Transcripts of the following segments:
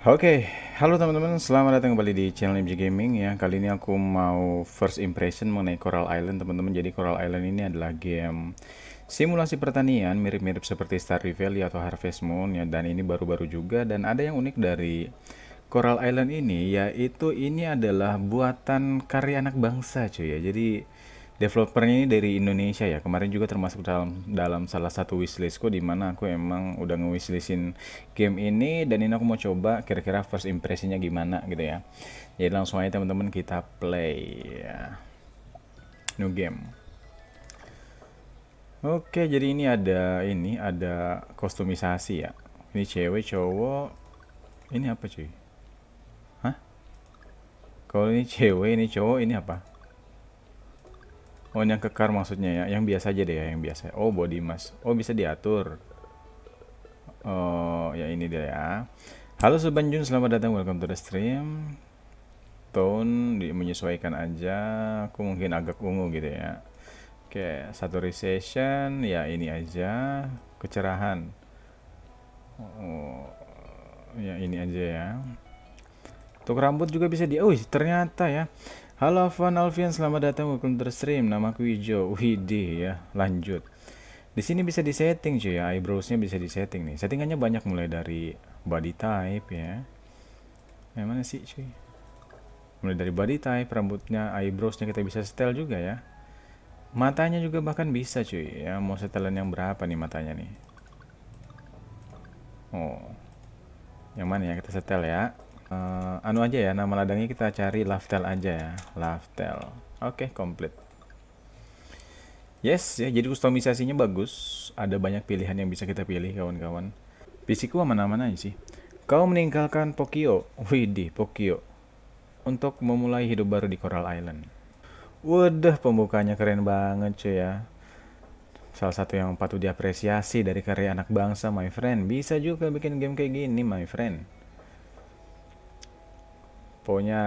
Oke, okay. halo teman-teman, selamat datang kembali di channel MJ Gaming ya. Kali ini aku mau first impression mengenai Coral Island, teman-teman. Jadi Coral Island ini adalah game simulasi pertanian mirip-mirip seperti Stardew Valley atau Harvest Moon ya dan ini baru-baru juga dan ada yang unik dari Coral Island ini yaitu ini adalah buatan karya anak bangsa cuy ya. Jadi developernya ini dari Indonesia ya kemarin juga termasuk dalam dalam salah satu wishlistku di mana aku emang udah ngewishlistin game ini dan ini aku mau coba kira-kira first impressionnya gimana gitu ya jadi langsung aja teman-teman kita play ya. new game oke jadi ini ada ini ada kostumisasi ya ini cewek cowok ini apa cuy hah kalau ini cewek ini cowok ini apa Oh yang kekar maksudnya ya, yang biasa aja deh ya, yang biasa. Oh body mass, oh bisa diatur. Oh ya ini dia ya. Halo Suban Jun, selamat datang, welcome to the stream. Tone di, menyesuaikan aja, aku mungkin agak ungu gitu ya. Oke, saturation ya ini aja, kecerahan. Oh ya ini aja ya. Untuk rambut juga bisa di, oh ternyata ya Halo Van Alfian, selamat datang welcome to Stream. stream. Namaku Ijo. Widih ya, lanjut. Di sini bisa di setting cuy ya, eyebrowsnya bisa di setting nih. Settingannya banyak mulai dari body type ya. Eh, mana sih cuy? Mulai dari body type, rambutnya, eyebrowsnya kita bisa setel juga ya. Matanya juga bahkan bisa cuy ya. Mau setelan yang berapa nih matanya nih? Oh. Yang mana ya kita setel ya? uh, anu aja ya nama ladangnya kita cari laftel aja ya laftel oke okay, komplit yes ya jadi customisasinya bagus ada banyak pilihan yang bisa kita pilih kawan-kawan fisikku mana-mana sih kau meninggalkan Pokio widih Pokio untuk memulai hidup baru di Coral Island Wadah pembukanya keren banget cuy ya Salah satu yang patut diapresiasi dari karya anak bangsa my friend Bisa juga bikin game kayak gini my friend pokoknya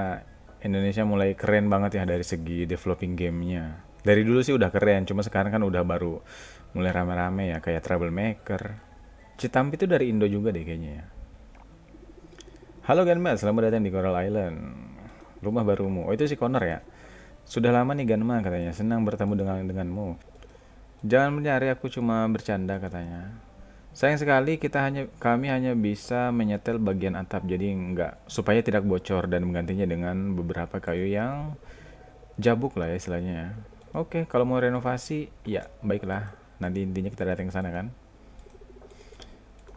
Indonesia mulai keren banget ya dari segi developing gamenya dari dulu sih udah keren cuma sekarang kan udah baru mulai rame-rame ya kayak Troublemaker Citampi itu dari Indo juga deh kayaknya ya Halo Ganma, selamat datang di Coral Island Rumah barumu, oh itu si Connor ya Sudah lama nih Ganma katanya, senang bertemu dengan denganmu Jangan mencari aku cuma bercanda katanya Sayang sekali kita hanya kami hanya bisa menyetel bagian atap jadi nggak supaya tidak bocor dan menggantinya dengan beberapa kayu yang jabuk lah ya istilahnya ya. Oke, kalau mau renovasi ya baiklah. Nanti intinya kita datang ke sana kan.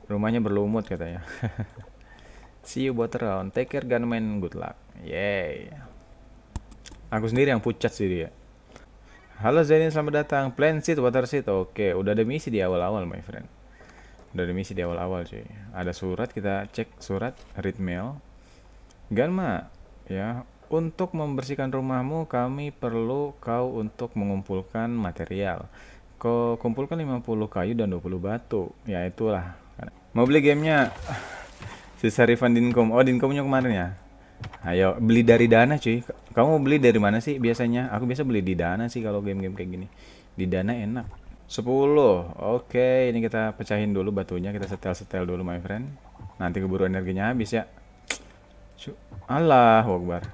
Rumahnya berlumut katanya. See you water around. Take care gunman. Good luck. Yay. Aku sendiri yang pucat sih dia. Halo Zenin, selamat datang. Plan seat, water seat. Oke, udah ada misi di awal-awal, my friend dari misi di awal-awal cuy ada surat kita cek surat read mail Ganma ya untuk membersihkan rumahmu kami perlu kau untuk mengumpulkan material kau kumpulkan 50 kayu dan 20 batu ya itulah mau beli gamenya sisa refund dinkom oh dinkomnya kemarin ya ayo beli dari dana cuy kamu beli dari mana sih biasanya aku biasa beli di dana sih kalau game-game kayak gini di dana enak 10. Oke, ini kita pecahin dulu batunya, kita setel-setel dulu my friend. Nanti keburu energinya habis ya. Allah, wakbar.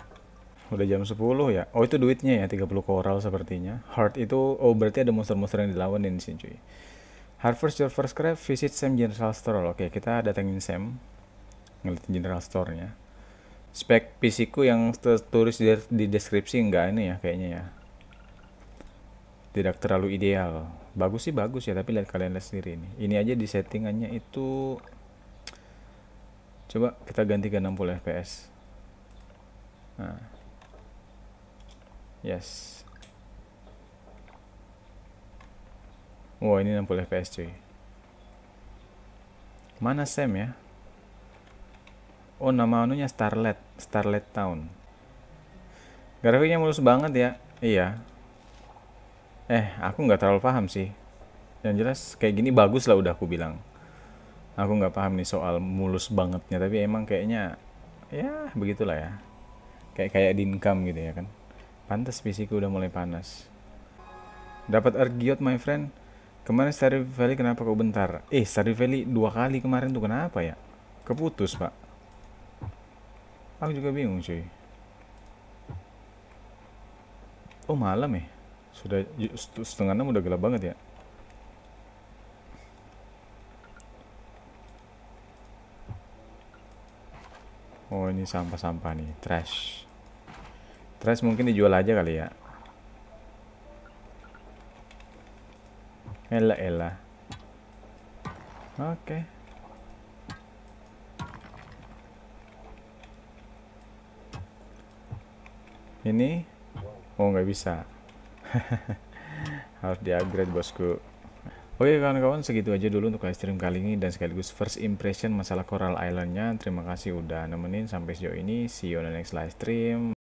Udah jam 10 ya. Oh, itu duitnya ya, 30 koral sepertinya. Heart itu oh berarti ada monster-monster yang dilawanin sini, cuy. first, your first craft, visit Sam General Store. Oke, kita datengin Sam. Ngeliatin General Store-nya. Spek PC-ku yang tertulis di deskripsi enggak ini ya kayaknya ya. Tidak terlalu ideal bagus sih bagus ya tapi lihat kalian lihat sendiri ini ini aja di settingannya itu coba kita ganti ke 60 fps nah. yes wow ini 60 fps cuy mana Sam ya oh nama anunya Starlet Starlet Town grafiknya mulus banget ya iya eh aku nggak terlalu paham sih yang jelas kayak gini bagus lah udah aku bilang aku nggak paham nih soal mulus bangetnya tapi emang kayaknya ya begitulah ya kayak kayak dinkam gitu ya kan pantas fisiku udah mulai panas dapat argiot my friend kemarin sari Valley kenapa kau bentar eh sari Valley dua kali kemarin tuh kenapa ya keputus pak aku juga bingung cuy oh malam ya eh? sudah setengah enam udah gelap banget ya oh ini sampah-sampah nih trash trash mungkin dijual aja kali ya elah elah oke okay. ini oh nggak bisa harus di upgrade bosku Oke kawan-kawan segitu aja dulu untuk live stream kali ini dan sekaligus first impression masalah Coral Islandnya. Terima kasih udah nemenin sampai sejauh ini. See you on the next live stream.